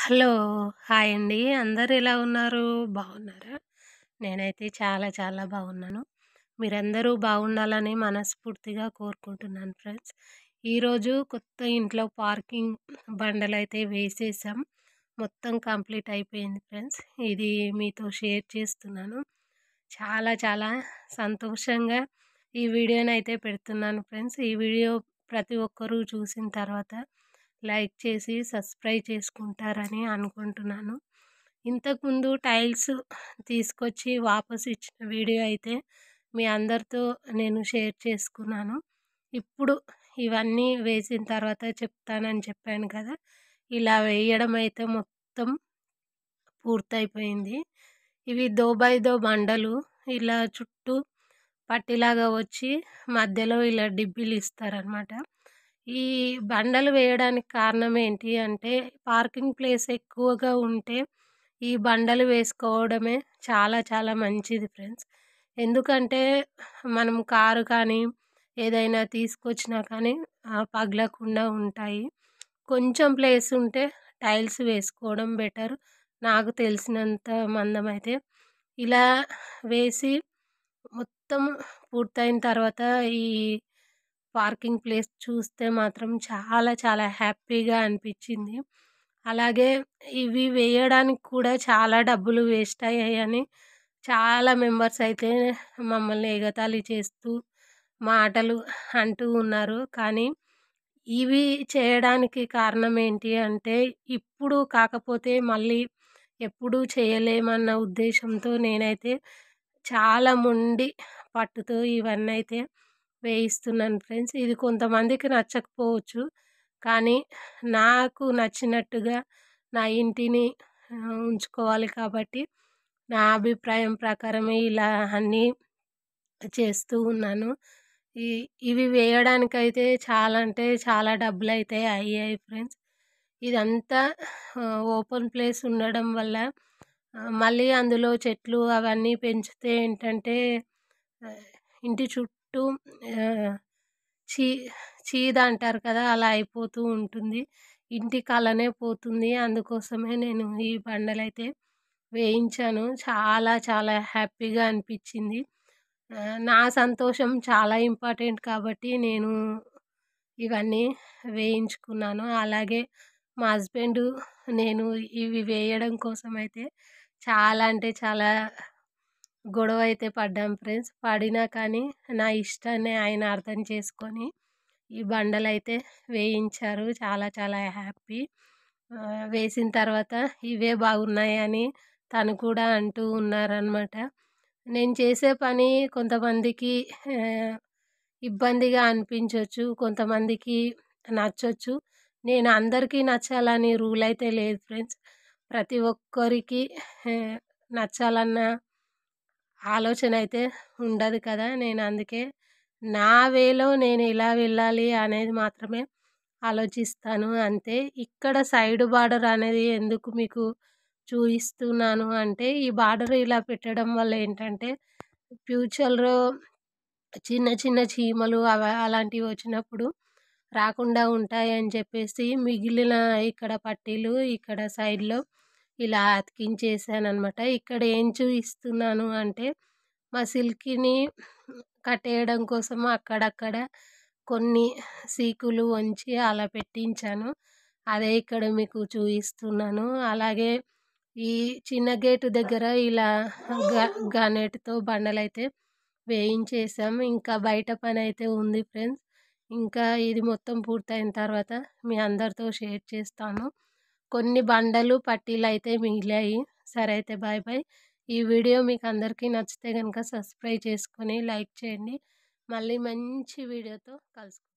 hello hi అండి అందరు ఎలా ఉన్నారు బాగున్నారా నేనైతే చాలా చాలా బాగున్నాను మీరందరూ బాగుండాలని మనస్ఫూర్తిగా కోరుకుంటున్నాను ఫ్రెండ్స్ ఈరోజు కొత్త ఇంట్లో పార్కింగ్ బండలు అయితే వేసేసాం మొత్తం కంప్లీట్ అయిపోయింది ఫ్రెండ్స్ ఇది మీతో షేర్ చేస్తున్నాను చాలా చాలా సంతోషంగా ఈ వీడియోని అయితే పెడుతున్నాను ఫ్రెండ్స్ ఈ వీడియో ప్రతి ఒక్కరూ చూసిన తర్వాత లైక్ చేసి సబ్స్క్రైబ్ చేసుకుంటారని అనుకుంటున్నాను ఇంతకుముందు టైల్స్ తీసుకొచ్చి వాపస్ ఇచ్చిన వీడియో అయితే మీ అందరితో నేను షేర్ చేసుకున్నాను ఇప్పుడు ఇవన్నీ వేసిన తర్వాత చెప్తానని చెప్పాను కదా ఇలా వేయడం అయితే మొత్తం పూర్తయిపోయింది ఇవి దోబాయ్ దో బండలు ఇలా చుట్టూ పట్టిలాగా వచ్చి మధ్యలో ఇలా డిబ్బిలు ఇస్తారనమాట ఈ బండలు వేయడానికి కారణం ఏంటి అంటే పార్కింగ్ ప్లేస్ ఎక్కువగా ఉంటే ఈ బండలు వేసుకోవడమే చాలా చాలా మంచిది ఫ్రెండ్స్ ఎందుకంటే మనం కారు కానీ ఏదైనా తీసుకొచ్చినా కానీ పగలకుండా ఉంటాయి కొంచెం ప్లేస్ ఉంటే టైల్స్ వేసుకోవడం బెటర్ నాకు తెలిసినంత మందం అయితే ఇలా వేసి మొత్తం పూర్తయిన తర్వాత ఈ పార్కింగ్ ప్లేస్ చూస్తే మాత్రం చాలా చాలా హ్యాపీగా అనిపించింది అలాగే ఇవి వేయడానికి కూడా చాలా డబ్బులు వేస్ట్ అయ్యాయని చాలా మెంబర్స్ అయితే మమ్మల్ని ఎగతాళి చేస్తూ మాటలు అంటూ ఉన్నారు కానీ ఇవి చేయడానికి కారణం ఏంటి అంటే ఇప్పుడు కాకపోతే మళ్ళీ ఎప్పుడూ చేయలేమన్న ఉద్దేశంతో నేనైతే చాలా మొండి పట్టుతో ఇవన్నీ అయితే వేయిస్తున్నాను ఫ్రెండ్స్ ఇది కొంతమందికి నచ్చకపోవచ్చు కానీ నాకు నచ్చినట్టుగా నా ఇంటిని ఉంచుకోవాలి కాబట్టి నా అభిప్రాయం ప్రకారమే ఇలా అన్నీ చేస్తూ ఉన్నాను ఇవి వేయడానికైతే చాలా అంటే చాలా డబ్బులు అయితే అయ్యాయి ఫ్రెండ్స్ ఇదంతా ఓపెన్ ప్లేస్ ఉండడం వల్ల మళ్ళీ అందులో చెట్లు అవన్నీ పెంచితే ఏంటంటే ఇంటి చుట్టూ చుట్టూ చీ చీద అంటారు కదా అలా అయిపోతూ ఉంటుంది ఇంటి కలనే పోతుంది అందుకోసమే నేను ఈ బండలైతే వేయించాను చాలా చాలా హ్యాపీగా అనిపించింది నా సంతోషం చాలా ఇంపార్టెంట్ కాబట్టి నేను ఇవన్నీ వేయించుకున్నాను అలాగే మా హస్బెండ్ నేను ఇవి వేయడం కోసం అయితే చాలా అంటే చాలా గొడవ అయితే పడ్డాం ఫ్రెండ్స్ పడినా కానీ నా ఇష్టాన్ని ఆయన అర్థం చేసుకొని ఈ బండలు అయితే వేయించారు చాలా చాలా హ్యాపీ వేసిన తర్వాత ఇవే బాగున్నాయని తను కూడా అంటూ ఉన్నారనమాట నేను చేసే పని కొంతమందికి ఇబ్బందిగా అనిపించవచ్చు కొంతమందికి నచ్చవచ్చు నేను అందరికీ నచ్చాలని రూల్ అయితే లేదు ఫ్రెండ్స్ ప్రతి ఒక్కరికి నచ్చాలన్న ఆలోచన అయితే ఉండదు కదా నేను అందుకే నా వేలో నేను ఇలా వెళ్ళాలి అనేది మాత్రమే ఆలోచిస్తాను అంతే ఇక్కడ సైడ్ బార్డర్ అనేది ఎందుకు మీకు చూపిస్తున్నాను అంటే ఈ బార్డర్ ఇలా పెట్టడం వల్ల ఏంటంటే ఫ్యూచర్లో చిన్న చిన్న చీమలు అవ అలాంటివి వచ్చినప్పుడు రాకుండా ఉంటాయని చెప్పేసి మిగిలిన ఇక్కడ పట్టీలు ఇక్కడ సైడ్లో ఇలా అతికించేసాను అనమాట ఇక్కడ ఏం చూపిస్తున్నాను అంటే మా సిల్క్ని కట్టేయడం కోసం అక్కడక్కడ కొన్ని సీకులు వంచి అలా పెట్టించాను అదే ఇక్కడ మీకు చూపిస్తున్నాను అలాగే ఈ చిన్న గేటు దగ్గర ఇలా గనెట్తో బండలైతే వేయించేసాం ఇంకా బయట పని అయితే ఉంది ఫ్రెండ్స్ ఇంకా ఇది మొత్తం పూర్తయిన తర్వాత మీ అందరితో షేర్ చేస్తాను కొన్ని బండలు పట్టీలు అయితే మిగిలాయి సరే అయితే బాయ్ బాయ్ ఈ వీడియో మీకు అందరికీ నచ్చితే కనుక సబ్స్క్రైబ్ చేసుకొని లైక్ చేయండి మళ్ళీ మంచి వీడియోతో కలుసుకుందాం